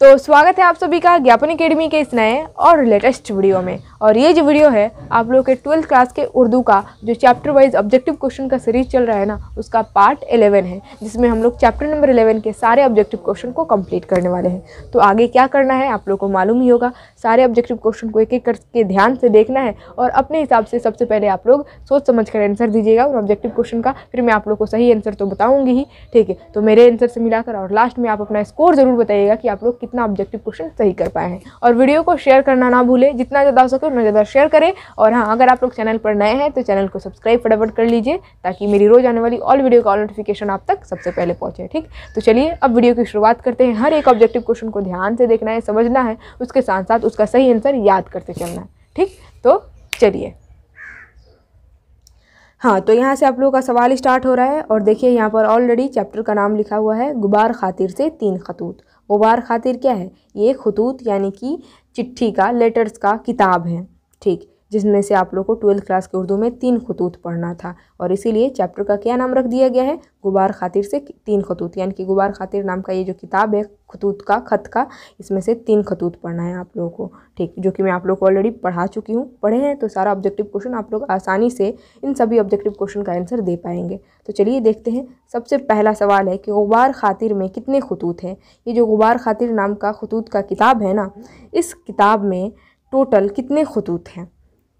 तो स्वागत है आप सभी का ज्ञापन अकेडमी के इस नए और लेटेस्ट वीडियो में और ये जो वीडियो है आप लोग के ट्वेल्थ क्लास के उर्दू का जो चैप्टर वाइज ऑब्जेक्टिव क्वेश्चन का सीरीज चल रहा है ना उसका पार्ट एलेवन है जिसमें हम लोग चैप्टर नंबर एलेवन के सारे ऑब्जेक्टिव क्वेश्चन को कम्प्लीट करने वाले हैं तो आगे क्या करना है आप लोग को मालूम ही होगा सारे ऑब्जेक्टिव क्वेश्चन को एक एक करके ध्यान से देखना है और अपने हिसाब से सबसे पहले आप लोग सोच समझ कर आंसर दीजिएगा उन ऑब्जेक्टिव क्वेश्चन का फिर मैं आप लोग को सही आंसर तो बताऊँगी ही ठीक है तो मेरे आंसर से मिलाकर और लास्ट में आप अपना स्कोर ज़रूर बताइएगा कि आप लोग कितना ऑब्जेक्टिव क्वेश्चन सही कर पाए हैं और वीडियो को शेयर करना ना भूलें जितना ज़्यादा हो सके मेरे साथ शेयर करें और हाँ अगर आप लोग चैनल पर नए हैं तो चैनल को सब्सक्राइब फटाफट कर लीजिए ताकि मेरी रोज़ आने वाली ऑल वीडियो का ऑल नोटिफिकेशन आप तक सबसे पहले पहुँचे ठीक तो चलिए अब वीडियो की शुरुआत करते हैं हर एक ऑब्जेक्टिव क्वेश्चन को ध्यान से देखना है समझना है उसके साथ साथ उसका सही आंसर याद करते चलना है ठीक तो चलिए हाँ तो यहाँ से आप लोगों का सवाल स्टार्ट हो रहा है और देखिए यहाँ पर ऑलरेडी चैप्टर का नाम लिखा हुआ है गुबार खातिर से तीन खतूत उबार खातिर क्या है ये खतूत यानी कि चिट्ठी का लेटर्स का किताब है ठीक जिसमें से आप लोग को ट्वेल्थ क्लास के उर्दू में तीन खतूत पढ़ना था और इसीलिए चैप्टर का क्या नाम रख दिया गया है गुबार खातिर से तीन खतूत यानी कि गुबार खातिर नाम का ये जो किताब है खतूत का खत का इसमें से तीन खतूत पढ़ना है आप लोगों को ठीक जो कि मैं आप लोग को ऑलरेडी पढ़ा चुकी हूँ पढ़े हैं तो सारा ऑब्जेक्टिव क्वेश्चन आप लोग आसानी से इन सभी ऑब्जेक्टिव क्वेश्चन का आंसर दे पाएंगे तो चलिए देखते हैं सबसे पहला सवाल है कि गुबार खातिर में कितने खतूत हैं ये जो गुबार खातिर नाम का खतूत का किताब है ना इस किताब में टोटल कितने खतूत हैं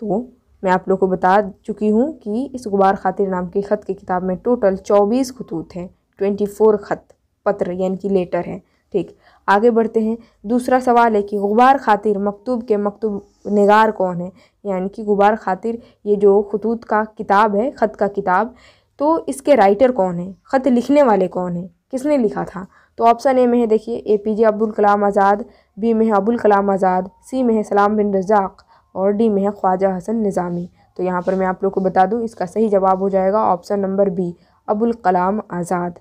तो मैं आप लोग को बता चुकी हूँ कि इस गुबार खातिर नाम के ख़त की किताब में टोटल चौबीस खतूत हैं ट्वेंटी फोर ख़त पत्र यानी कि लेटर हैं ठीक आगे बढ़ते हैं दूसरा सवाल है कि गुबार खातिर मकतूब के मकतूब नगार कौन है यानी कि गुबार खातिर ये जो खतूत का किताब है ख़त का किताब तो इसके राइटर कौन है ख़त लिखने वाले कौन हैं किसने लिखा था तो ऑप्शन ए में है देखिए A P J Abdul Kalam Azad B में है अबुल कलाम आज़ाद सी में है सलाम बिन रजाक और डी में है ख्वाजा हसन निज़ामी तो यहाँ पर मैं आप लोग को बता दूँ इसका सही जवाब हो जाएगा option number B Abul Kalam Azad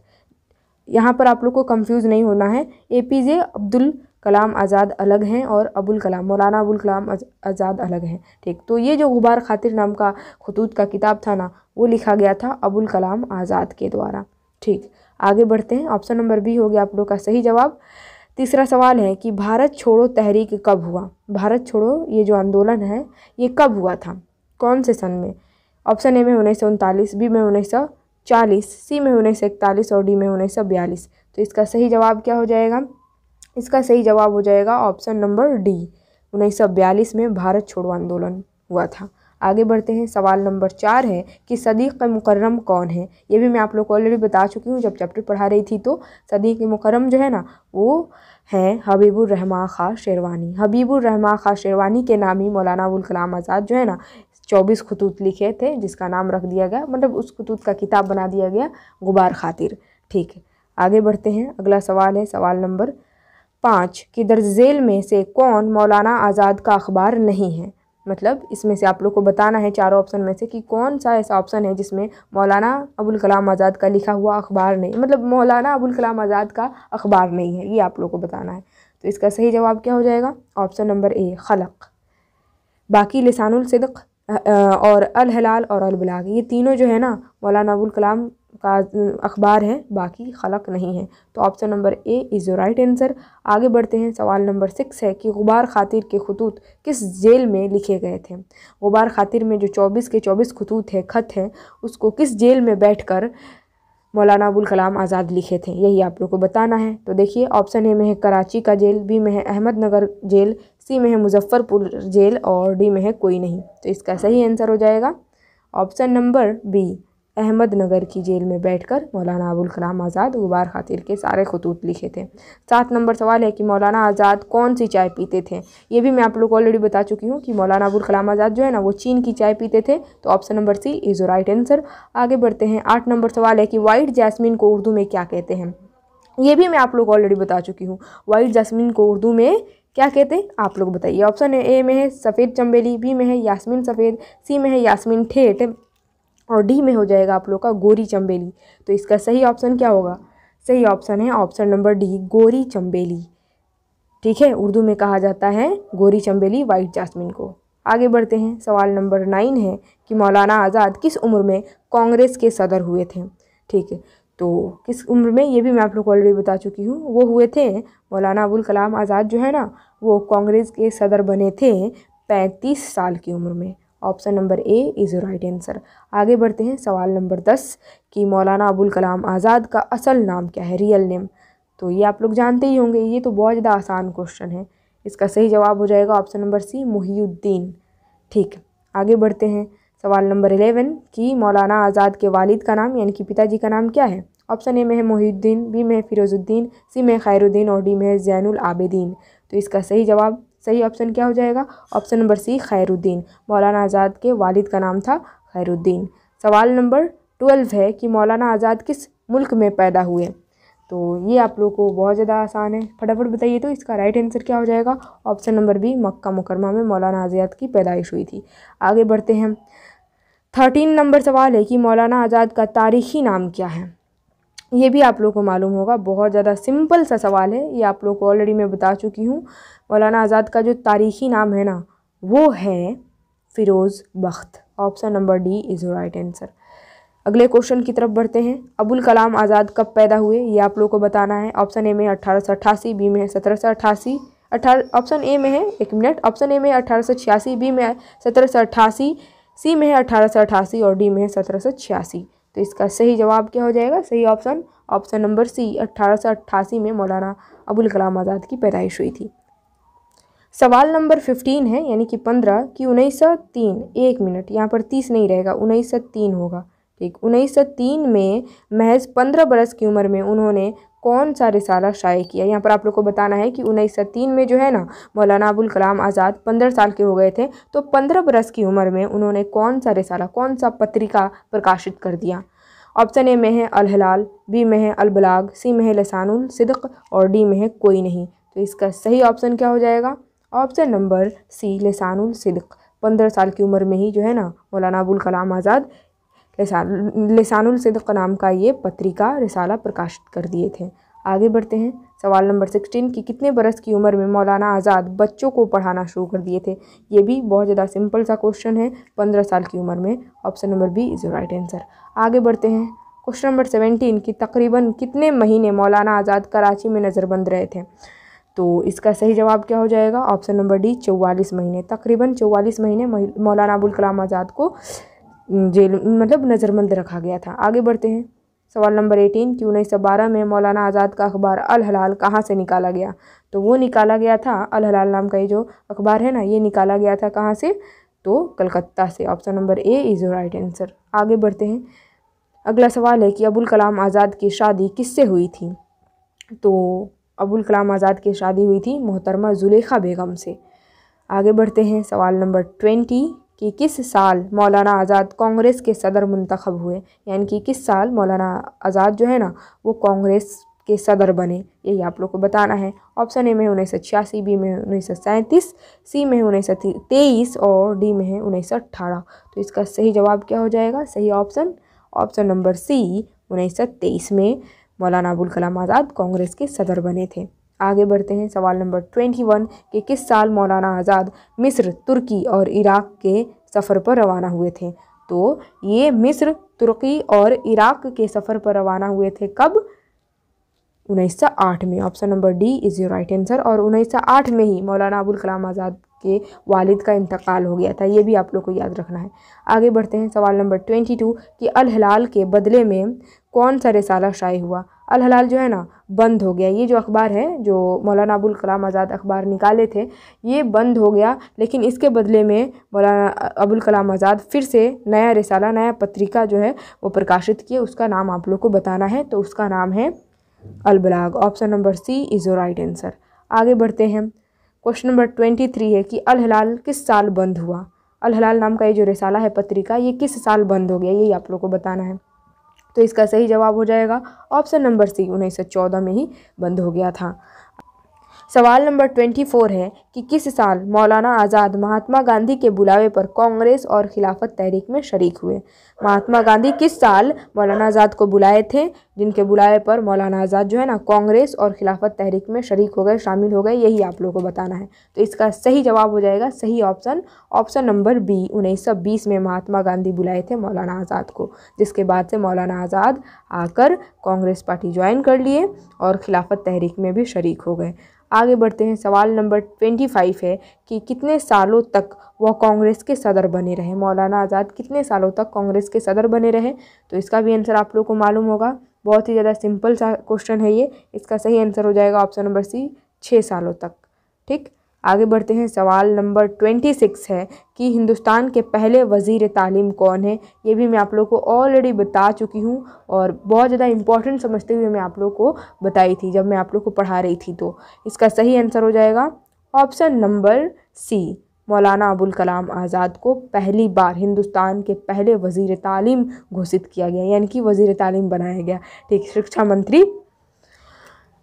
यहाँ पर आप लोग को कंफ्यूज नहीं होना है ए पी जे अब्दुल कलाम आज़ाद अलग हैं और अबुल कलाम मौलाना अबुल कलाम आज़ाद अलग हैं ठीक तो ये जो गुबार खातिर नाम का खतूत का किताब था ना वो लिखा गया था अबुल कलाम आज़ाद के द्वारा ठीक आगे बढ़ते हैं ऑप्शन नंबर बी हो गया आप लोग का सही जवाब तीसरा सवाल है कि भारत छोड़ो तहरीक कब हुआ भारत छोड़ो ये जो आंदोलन है ये कब हुआ था कौन से सन में ऑप्शन ए में उन्नीस सौ उनतालीस बी में उन्नीस सौ चालीस सी में उन्नीस सौ इकतालीस और डी में उन्नीस सौ बयालीस तो इसका सही जवाब क्या हो जाएगा इसका सही जवाब हो जाएगा ऑप्शन नंबर डी उन्नीस सौ बयालीस में भारत छोड़ो आंदोलन हुआ था आगे बढ़ते हैं सवाल नंबर चार है कि सदीक़ मुकर्रम कौन है ये भी मैं आप लोग को ऑलरेडी बता चुकी हूँ जब चैप्टर पढ़ा रही थी तो सदीक़ मुकर्रम जो है ना वो हैं हबीबुर्रहमा खां शेरवानी हबीबुर्रहमा खां शेरवानी के नाम ही मौलाना अबुल कलाम आज़ाद जो है ना चौबीस खतूत लिखे थे जिसका नाम रख दिया गया मतलब उस खतूत का किताब बना दिया गया गुबार खातिर ठीक है आगे बढ़ते हैं अगला सवाल है सवाल नंबर पाँच कि दर्ज झेल में से कौन मौलाना आज़ाद का अखबार नहीं है मतलब इसमें से आप लोग को बताना है चारों ऑप्शन में से कि कौन सा ऐसा ऑप्शन है जिसमें मौलाना अबुल कलाम आज़ाद का लिखा हुआ अखबार नहीं मतलब मौलाना अबुल कलाम आज़ाद का अखबार नहीं है ये आप लोग को बताना है तो इसका सही जवाब क्या हो जाएगा ऑप्शन नंबर ए खलक बाकी लसानुल और अल हलाल और अल बिलाग ये तीनों जो है ना मौलाना अबुल कलाम अखबार हैं बाकी खलक नहीं है तो option number A is right answer आगे बढ़ते हैं सवाल नंबर सिक्स है कि गुबार खातिर के खतूत किस जेल में लिखे गए थे गुबार खातिर में जो चौबीस के चौबीस खतूत है खत हैं उसको किस जेल में बैठ कर मौलाना अबुल कलाम आज़ाद लिखे थे यही आप लोग को बताना है तो देखिए ऑप्शन ए में है कराची का जेल बी में है अहमदनगर जेल सी में है मुजफ्फ़रपुर जेल और डी में है कोई नहीं तो इसका सही आंसर हो जाएगा ऑप्शन नंबर बी अहमदनगर की जेल में बैठकर मौलाना अबुल कलाम आज़ाद गुबार खातिर के सारे खतूत लिखे थे सात नंबर सवाल है कि मौलाना आज़ाद कौन सी चाय पीते थे ये भी मैं आप लोग को ऑलरेडी बता चुकी हूँ कि मौलाना अबुल कलाम आज़ाद जो है ना वो चीन की चाय पीते थे तो option number C is right answer आगे बढ़ते हैं आठ नंबर सवाल है कि वाइट जैसमिन को उर्दू में क्या कहते हैं ये भी मैं आप लोग ऑलरेडी बता चुकी हूँ वाइट जैसमिन को उर्दू में क्या कहते हैं आप लोग बताइए ऑप्शन ए में है सफ़ेद चंबेली बी में है यास्मीन सफ़ेद सी में है यास्मीन ठेठ और डी में हो जाएगा आप लोग का गोरी चंबेली तो इसका सही ऑप्शन क्या होगा सही ऑप्शन है ऑप्शन नंबर डी गोरी चंबेली ठीक है उर्दू में कहा जाता है गोरी चंबेली वाइट जासमिन को आगे बढ़ते हैं सवाल नंबर नाइन है कि मौलाना आज़ाद किस उम्र में कांग्रेस के सदर हुए थे ठीक है तो किस उम्र में ये भी मैं आप लोग को ऑलरेडी बता चुकी हूँ वो हुए थे मौलाना अबुल कलाम आज़ाद जो है ना वो कांग्रेस के सदर बने थे पैंतीस साल की उम्र में option number A is right answer आगे बढ़ते हैं सवाल नंबर दस कि मौलाना अबुल कलाम आज़ाद का असल नाम क्या है रियल नेम तो ये आप लोग जानते ही होंगे ये तो बहुत ज़्यादा आसान क्वेश्चन है इसका सही जवाब हो जाएगा ऑप्शन नंबर सी मुहीउद्दीन ठीक आगे बढ़ते हैं सवाल नंबर एलेवन कि मौलाना आज़ाद के वालिद का नाम यानी कि पिताजी का नाम क्या है ऑप्शन ए में है मोहिउद्दीन बी में है फिरोज़ुद्दीन सी में खैरुद्दीन और डी में है जैनुल आबेदीन तो इसका सही जवाब सही ऑप्शन क्या हो जाएगा ऑप्शन नंबर सी खैरुद्दीन मौलाना आज़ाद के वालिद का नाम था खैरुद्दीन सवाल नंबर ट्वेल्व है कि मौलाना आज़ाद किस मुल्क में पैदा हुए तो ये आप लोग को बहुत ज़्यादा आसान है फटाफट बताइए तो इसका राइट आंसर क्या हो जाएगा ऑप्शन नंबर बी मक्का मुकरमा में मौलाना आज़ाद की पैदाइश हुई थी आगे बढ़ते हैं थर्टीन नंबर सवाल है कि मौलाना आज़ाद का तारीखी नाम क्या है ये भी आप लोगों को मालूम होगा बहुत ज़्यादा सिंपल सा सवाल है ये आप लोगों को ऑलरेडी मैं बता चुकी हूँ मौलाना आज़ाद का जो तारीखी नाम है ना वो है Firoz Bakht option number D is right answer अगले क्वेश्चन की तरफ बढ़ते हैं अबुल कलाम आज़ाद कब पैदा हुए ये आप लोगों को बताना है ऑप्शन ए में अट्ठारह बी में सत्रह सौ अट्ठासी अठारह ऑप्शन ए में है एक मिनट ऑप्शन ए में अठारह सौ छियासी बी में सत्रह सौ अट्ठासी सी में है अठारह सौ अट्ठासी और डी में है सत्रह सौ छियासी तो इसका सही जवाब क्या हो जाएगा सही ऑप्शन ऑप्शन नंबर सी अट्ठारह में मौलाना अबुल कलाम आज़ाद की पैदाइश हुई थी सवाल नंबर फिफ्टीन है यानी कि पंद्रह कि उन्नीस सौ तीन एक मिनट यहाँ पर तीस नहीं रहेगा उन्नीस सौ तीन होगा ठीक उन्नीस सौ तीन में महज पंद्रह बरस की उम्र में उन्होंने कौन सा रिसाला शाये किया यहाँ पर आप लोग को बताना है कि उन्नीस सौ तीन में जो है ना मौलाना अबुल कलाम आज़ाद पंद्रह साल के हो गए थे तो पंद्रह बरस की उम्र में उन्होंने कौन सा रिसाला कौन सा पत्रिका प्रकाशित कर दिया ऑप्शन ए में है अलहलाल बी में है अलबलाग सी में है लसानुल सिदक और डी में है कोई नहीं तो इसका सही ऑप्शन क्या हो जाएगा ऑप्शन नंबर सी लसानुल सिदक पंद्रह साल की उम्र में ही जो है ना मौलाना अबुल कलाम आज़ाद लिसान लिसानुलसिद्क नाम का ये पत्रिका रिसाला प्रकाशित कर दिए थे आगे बढ़ते हैं सवाल नंबर सिक्सटीन कि कितने बरस की उम्र में मौलाना आज़ाद बच्चों को पढ़ाना शुरू कर दिए थे ये भी बहुत ज़्यादा सिंपल सा क्वेश्चन है पंद्रह साल की उम्र में option number B is right answer आगे बढ़ते हैं क्वेश्चन नंबर सेवेंटीन कि तकरीबन कितने महीने मौलाना आज़ाद कराची में नज़रबंद रहे थे तो इसका सही जवाब क्या हो जाएगा ऑप्शन नंबर डी चौवालीस महीने तकरीबन चौवालीस महीने मौलाना अबुल कलाम आज़ाद को जेल मतलब नज़रबंद रखा गया था आगे बढ़ते हैं सवाल नंबर एटीन कि उन्नीस सौ बारह में मौलाना आज़ाद का अखबार अल हलाल कहाँ से निकाला गया तो वो निकाला गया था अल हलाल नाम का ये जो अखबार है ना ये निकाला गया था कहाँ से तो कलकत्ता से option number A is right answer आगे बढ़ते हैं अगला सवाल है कि अबुल कलाम आज़ाद की शादी किससे हुई थी तो अबुल कलाम आज़ाद की शादी हुई थी मोहतरमा जुलेखा बेगम से आगे बढ़ते हैं सवाल नंबर ट्वेंटी कि किस साल मौलाना आज़ाद कांग्रेस के सदर मंतखब हुए यानी कि किस साल मौलाना आज़ाद जो है ना वो कांग्रेस के सदर बने यही आप लोग को बताना है ऑप्शन ए में उन्नीस सौ छियासी बी में उन्नीस सौ सैंतीस सी में उन्नीस सौ तेईस और डी में है उन्नीस सौ अट्ठारह तो इसका सही जवाब क्या हो जाएगा सही ऑप्शन ऑप्शन नंबर सी उन्नीस सौ तेईस में मौलाना अबुल कलाम आज़ाद कांग्रेस के सदर बने थे आगे बढ़ते हैं सवाल नंबर ट्वेंटी वन कि किस साल मौलाना आज़ाद मिस्र तुर्की और इराक के सफ़र पर रवाना हुए थे तो ये मिस्र तुर्की और इराक के सफ़र पर रवाना हुए थे कब उन्नीस आठ में option number D is your right answer और उन्नीस आठ में ही मौलाना अबुल कलाम आज़ाद के वालिद का इंतकाल हो गया था ये भी आप लोग को याद रखना है आगे बढ़ते हैं सवाल नंबर ट्वेंटी टू कि अल हलाल के बदले में कौन सा रिसाला शाये हुआ अल हलाल जो है ना बंद हो गया ये जो अखबार है जो मौलाना अबुल कलाम आज़ाद अखबार निकाले थे ये बंद हो गया लेकिन इसके बदले में मौलाना अबुल कलाम आज़ाद फिर से नया रिसाला नया पत्रिका जो है वो प्रकाशित किए उसका नाम आप लोग को बताना है तो उसका नाम है Al-Balagh option number C is right answer आगे बढ़ते हैं क्वेश्चन नंबर ट्वेंटी थ्री है कि अल हलाल किस साल बंद हुआ अल हलाल नाम का ये जो रिसाला है पत्रिका ये किस साल बंद हो गया यही आप लोग को बताना है तो इसका सही जवाब हो जाएगा ऑप्शन नंबर सी उन्नीस में ही बंद हो गया था सवाल नंबर ट्वेंटी फोर है कि किस साल मौलाना आज़ाद महात्मा गांधी के बुलावे पर कांग्रेस और खिलाफत तहरीक में शरीक हुए महात्मा गांधी किस साल मौलाना आज़ाद को बुलाए थे जिनके बुलावे पर मौलाना आज़ाद जो है ना कांग्रेस और खिलाफत तहरीक में शरीक हो गए शामिल हो गए यही आप लोगों को बताना है तो इसका सही जवाब हो जाएगा सही ऑप्शन ऑप्शन नंबर बी उन्नीस में महात्मा गांधी बुलाए थे मौलाना आज़ाद को जिसके बाद से मौलाना आज़ाद आकर कांग्रेस पार्टी ज्वाइन कर लिए और खिलाफत तहरीक में भी शरीक हो गए आगे बढ़ते हैं सवाल नंबर ट्वेंटी फाइव है कि कितने सालों तक वह कांग्रेस के सदर बने रहे मौलाना आज़ाद कितने सालों तक कांग्रेस के सदर बने रहे तो इसका भी आंसर आप लोग को मालूम होगा बहुत ही ज़्यादा सिंपल सा क्वेश्चन है ये इसका सही आंसर हो जाएगा ऑप्शन नंबर सी छः सालों तक ठीक आगे बढ़ते हैं सवाल नंबर ट्वेंटी सिक्स है कि हिंदुस्तान के पहले वज़ी तालीम कौन है ये भी मैं आप लोग को ऑलरेडी बता चुकी हूँ और बहुत ज़्यादा इंपॉर्टेंट समझते हुए मैं आप लोग को बताई थी जब मैं आप लोग को पढ़ा रही थी तो इसका सही आंसर हो जाएगा ऑप्शन नंबर सी मौलाना अबुल कलाम आज़ाद को पहली बार हिंदुस्तान के पहले वज़ी तालीम घोषित किया गया यानी कि वज़ी तालीम बनाया गया ठीक शिक्षा मंत्री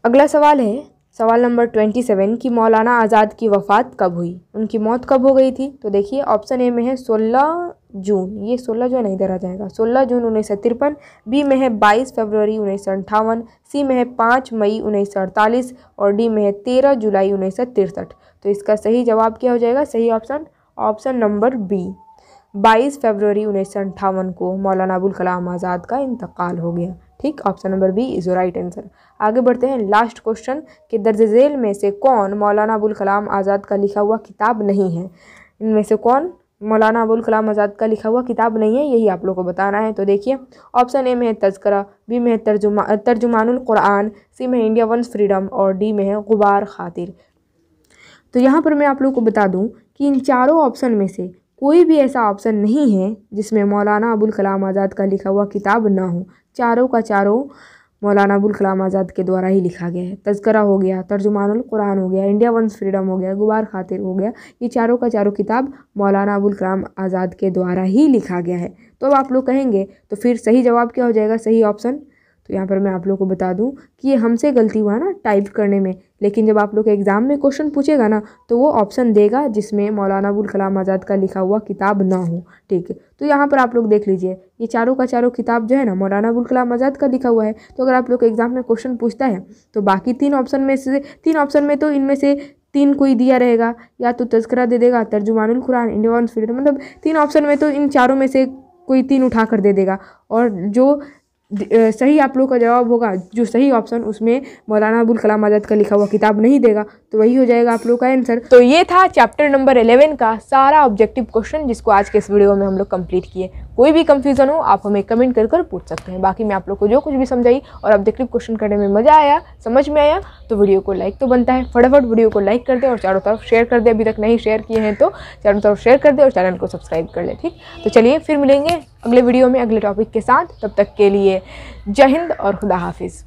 अगला सवाल है सवाल नंबर ट्वेंटी सेवन कि मौलाना आज़ाद की वफ़ात कब हुई उनकी मौत कब हो गई थी तो देखिए ऑप्शन ए में है सोलह जून ये सोलह जून नहीं धरा जाएगा सोलह जून उन्नीस सौ तिरपन बी में है बाईस फरवरी उन्नीस सौ अंठावन सी में है पाँच मई उन्नीस सौ अड़तालीस और डी में है तेरह जुलाई उन्नीस सौ तिरसठ तो इसका सही जवाब क्या हो जाएगा सही ऑप्शन ऑप्शन नंबर बी बाईस फरवरी उन्नीस सौ अंठावन को मौलाना अबुल कलाम आज़ाद का इंतकाल हो गया ठीक option number B is right answer आगे बढ़ते हैं लास्ट क्वेश्चन कि दर्ज झेल में से कौन मौलाना अबुल कलाम आज़ाद का लिखा हुआ किताब नहीं है इनमें से कौन मौलाना अबुल कलाम आज़ाद का लिखा हुआ किताब नहीं है यही आप लोग को बताना है तो देखिए ऑप्शन ए में है तस्करा बी में है तर्जुमा तर्जुमानकुरान सी में इंडिया वंस फ्रीडम और डी में है गुबार खातिर तो यहाँ पर मैं आप लोग को बता दूँ कि इन चारों ऑप्शन में से कोई भी ऐसा ऑप्शन नहीं है जिसमें मौलाना अबुल कलाम आज़ाद का लिखा हुआ किताब ना हो चारों का चारों मौलाना अबुल कलाम आज़ाद के द्वारा ही लिखा गया है तस्करा हो गया तर्जुमान कुरान हो गया इंडिया वंस फ्रीडम हो गया गुबार खातिर हो गया ये चारों का चारों किताब मौलाना अबुल कलाम आज़ाद के द्वारा ही लिखा गया है तो अब आप लोग कहेंगे तो फिर सही जवाब क्या हो जाएगा सही ऑप्शन तो यहाँ पर मैं आप लोग को बता दूँ कि ये हमसे गलती हुआ ना टाइप करने में लेकिन जब आप लोग एग्ज़ाम में क्वेश्चन पूछेगा ना तो वो ऑप्शन देगा जिसमें मौलाना अबुल कलाम आज़ाद का लिखा हुआ किताब ना हो ठीक है तो यहाँ पर आप लोग देख लीजिए ये चारों का चारों किताब जो है ना मौलाना अबुल कलाम आज़ाद का लिखा हुआ है तो अगर आप लोग एग्ज़ाम में क्वेश्चन पूछता है तो बाकी तीन ऑप्शन में से तीन ऑप्शन में तो इनमें से तीन कोई दिया रहेगा या तो तस्करा दे देगा तर्जुमानुल कुरान इंडिया मतलब तीन ऑप्शन में तो इन चारों में से कोई तीन उठा कर दे देगा और जो सही आप लोग का जवाब होगा जो सही ऑप्शन उसमें मौलाना अबुल कलाम आज़ाद का लिखा हुआ किताब नहीं देगा तो वही हो जाएगा आप लोग का आंसर तो ये था चैप्टर नंबर 11 का सारा ऑब्जेक्टिव क्वेश्चन जिसको आज के इस वीडियो में हम लोग कंप्लीट किए कोई भी कंफ्यूजन हो आप हमें कमेंट कर कर पूछ सकते हैं बाकी मैं आप लोग को जो कुछ भी समझाई और आप देखिए क्वेश्चन करने में मज़ा आया समझ में आया तो वीडियो को लाइक तो बनता है फटाफट वीडियो को लाइक कर दे और चारों तरफ शेयर कर दे अभी तक नहीं शेयर किए हैं तो चारों तरफ शेयर कर दे और चैनल को सब्सक्राइब कर ले ठीक तो चलिए फिर मिलेंगे अगले वीडियो में अगले टॉपिक के साथ तब तक के लिए जय हिंद और खुदा हाफिज़